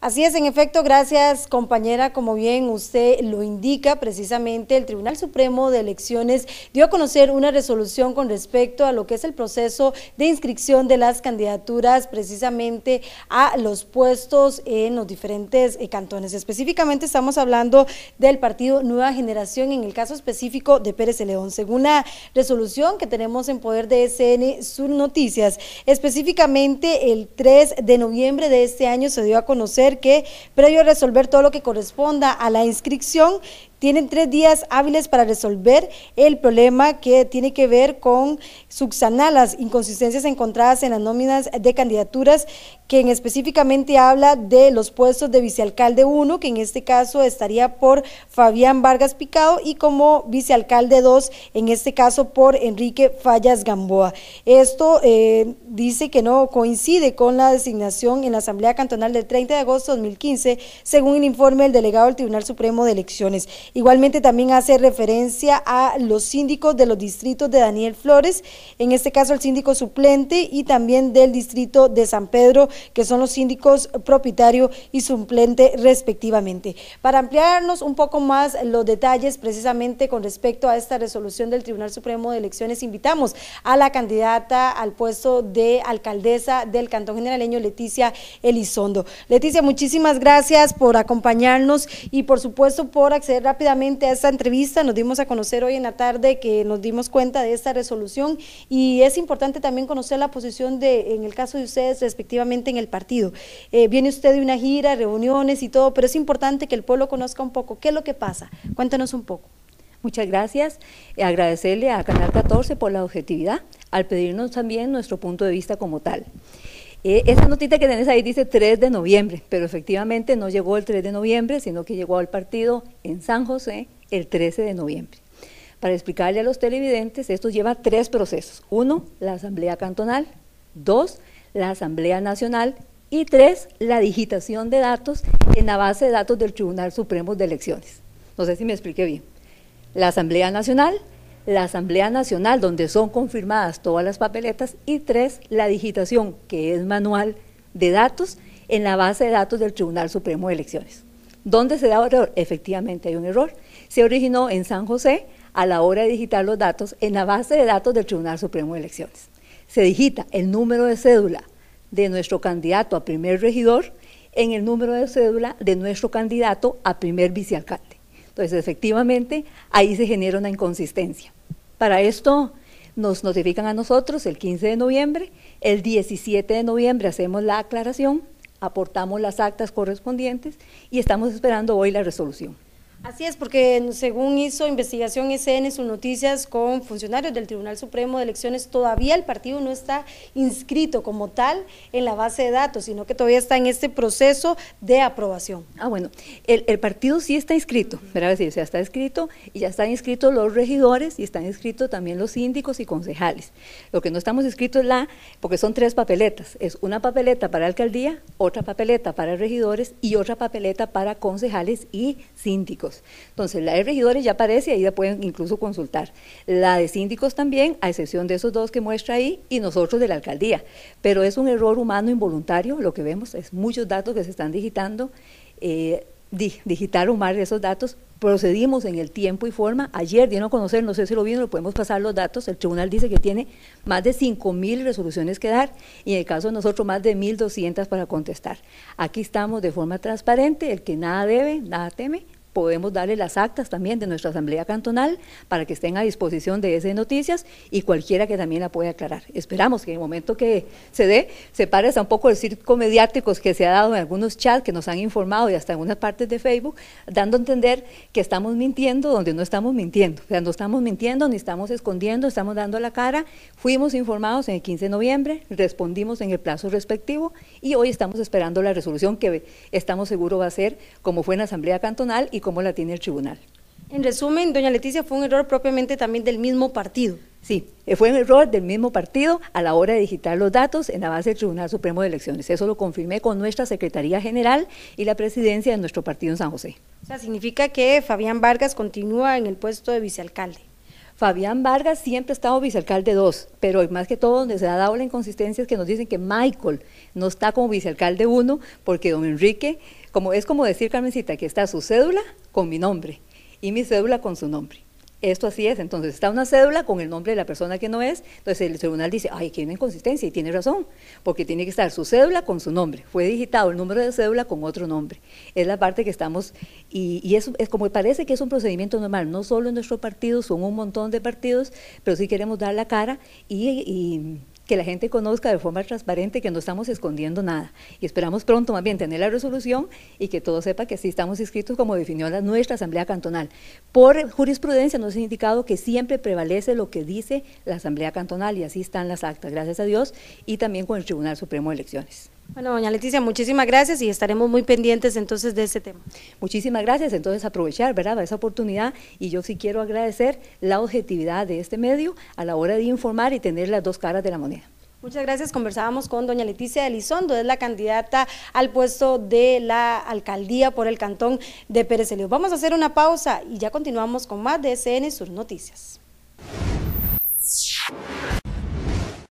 Así es, en efecto, gracias compañera. Como bien usted lo indica, precisamente el Tribunal Supremo de Elecciones dio a conocer una resolución con respecto a lo que es el proceso de inscripción de las candidaturas precisamente a los puestos en los diferentes eh, cantones. Específicamente estamos hablando del partido Nueva Generación en el caso específico de Pérez León. Según la resolución que tenemos en poder de SN Sur Noticias, específicamente el 3 de noviembre de este año se dio a conocer que, previo a resolver todo lo que corresponda a la inscripción, tienen tres días hábiles para resolver el problema que tiene que ver con subsanar las inconsistencias encontradas en las nóminas de candidaturas, que específicamente habla de los puestos de vicealcalde 1, que en este caso estaría por Fabián Vargas Picado, y como vicealcalde 2, en este caso por Enrique Fallas Gamboa. Esto eh, dice que no coincide con la designación en la Asamblea Cantonal del 30 de agosto de 2015, según el informe del delegado del Tribunal Supremo de Elecciones. Igualmente también hace referencia a los síndicos de los distritos de Daniel Flores, en este caso el síndico suplente y también del distrito de San Pedro, que son los síndicos propietario y suplente respectivamente. Para ampliarnos un poco más los detalles precisamente con respecto a esta resolución del Tribunal Supremo de Elecciones, invitamos a la candidata al puesto de alcaldesa del Cantón Generaleño, Leticia Elizondo. Leticia, muchísimas gracias por acompañarnos y por supuesto por acceder a rápidamente a esta entrevista. Nos dimos a conocer hoy en la tarde que nos dimos cuenta de esta resolución y es importante también conocer la posición de, en el caso de ustedes, respectivamente en el partido. Eh, viene usted de una gira, reuniones y todo, pero es importante que el pueblo conozca un poco qué es lo que pasa. Cuéntanos un poco. Muchas gracias. Agradecerle a Canal 14 por la objetividad al pedirnos también nuestro punto de vista como tal. Eh, esa notita que tenés ahí dice 3 de noviembre, pero efectivamente no llegó el 3 de noviembre, sino que llegó al partido en San José el 13 de noviembre. Para explicarle a los televidentes, esto lleva tres procesos. Uno, la Asamblea Cantonal. Dos, la Asamblea Nacional. Y tres, la digitación de datos en la base de datos del Tribunal Supremo de Elecciones. No sé si me expliqué bien. La Asamblea Nacional, la Asamblea Nacional, donde son confirmadas todas las papeletas, y tres, la digitación, que es manual de datos en la base de datos del Tribunal Supremo de Elecciones. ¿Dónde se da error? Efectivamente hay un error. Se originó en San José a la hora de digitar los datos en la base de datos del Tribunal Supremo de Elecciones. Se digita el número de cédula de nuestro candidato a primer regidor en el número de cédula de nuestro candidato a primer vicealcalde. Entonces, efectivamente, ahí se genera una inconsistencia. Para esto nos notifican a nosotros el 15 de noviembre, el 17 de noviembre hacemos la aclaración, aportamos las actas correspondientes y estamos esperando hoy la resolución. Así es, porque según hizo investigación SN sus noticias con funcionarios del Tribunal Supremo de Elecciones, todavía el partido no está inscrito como tal en la base de datos, sino que todavía está en este proceso de aprobación. Ah, bueno, el, partido sí está inscrito, ¿verdad? ver o ya está inscrito y ya están inscritos los regidores y están inscritos también los síndicos y concejales. Lo que no estamos inscritos es la, porque son tres papeletas, es una papeleta para alcaldía, otra papeleta para regidores y otra papeleta para concejales y síndicos. Entonces, la de regidores ya aparece, ahí la pueden incluso consultar. La de síndicos también, a excepción de esos dos que muestra ahí, y nosotros de la alcaldía. Pero es un error humano involuntario, lo que vemos es muchos datos que se están digitando. Eh, digitar o de esos datos, procedimos en el tiempo y forma. Ayer dieron a conocer, no sé si lo vieron, lo podemos pasar los datos. El tribunal dice que tiene más de mil resoluciones que dar y en el caso de nosotros más de 1.200 para contestar. Aquí estamos de forma transparente, el que nada debe, nada teme, podemos darle las actas también de nuestra Asamblea Cantonal para que estén a disposición de esas noticias y cualquiera que también la pueda aclarar. Esperamos que en el momento que se dé, se pare un poco el circo mediático que se ha dado en algunos chats que nos han informado y hasta en algunas partes de Facebook, dando a entender que estamos mintiendo donde no estamos mintiendo. O sea, no estamos mintiendo ni estamos escondiendo, estamos dando la cara. Fuimos informados en el 15 de noviembre, respondimos en el plazo respectivo y hoy estamos esperando la resolución que estamos seguros va a ser como fue en la Asamblea Cantonal y como la tiene el tribunal. En resumen, doña Leticia, fue un error propiamente también del mismo partido. Sí, eh, fue un error del mismo partido a la hora de digitar los datos en la base del Tribunal Supremo de Elecciones. Eso lo confirmé con nuestra Secretaría General y la presidencia de nuestro partido en San José. O sea, significa que Fabián Vargas continúa en el puesto de vicealcalde. Fabián Vargas siempre ha estado vicealcalde dos, pero más que todo donde se ha dado la inconsistencia es que nos dicen que Michael no está como vicealcalde uno porque don Enrique como, es como decir, Carmencita, que está su cédula con mi nombre y mi cédula con su nombre. Esto así es, entonces está una cédula con el nombre de la persona que no es, entonces el tribunal dice, ay, que hay una inconsistencia y tiene razón, porque tiene que estar su cédula con su nombre, fue digitado el número de cédula con otro nombre, es la parte que estamos, y, y es, es, como parece que es un procedimiento normal, no solo en nuestro partido, son un montón de partidos, pero sí queremos dar la cara y que la gente conozca de forma transparente que no estamos escondiendo nada. Y esperamos pronto más bien tener la resolución y que todo sepa que sí estamos inscritos como definió nuestra Asamblea Cantonal. Por jurisprudencia nos ha indicado que siempre prevalece lo que dice la Asamblea Cantonal y así están las actas, gracias a Dios, y también con el Tribunal Supremo de Elecciones. Bueno, doña Leticia, muchísimas gracias y estaremos muy pendientes entonces de ese tema. Muchísimas gracias, entonces aprovechar, ¿verdad?, esa oportunidad y yo sí quiero agradecer la objetividad de este medio a la hora de informar y tener las dos caras de la moneda. Muchas gracias. Conversábamos con doña Leticia Elizondo, es la candidata al puesto de la alcaldía por el cantón de Pérez Elío. Vamos a hacer una pausa y ya continuamos con más de SN Sur Noticias.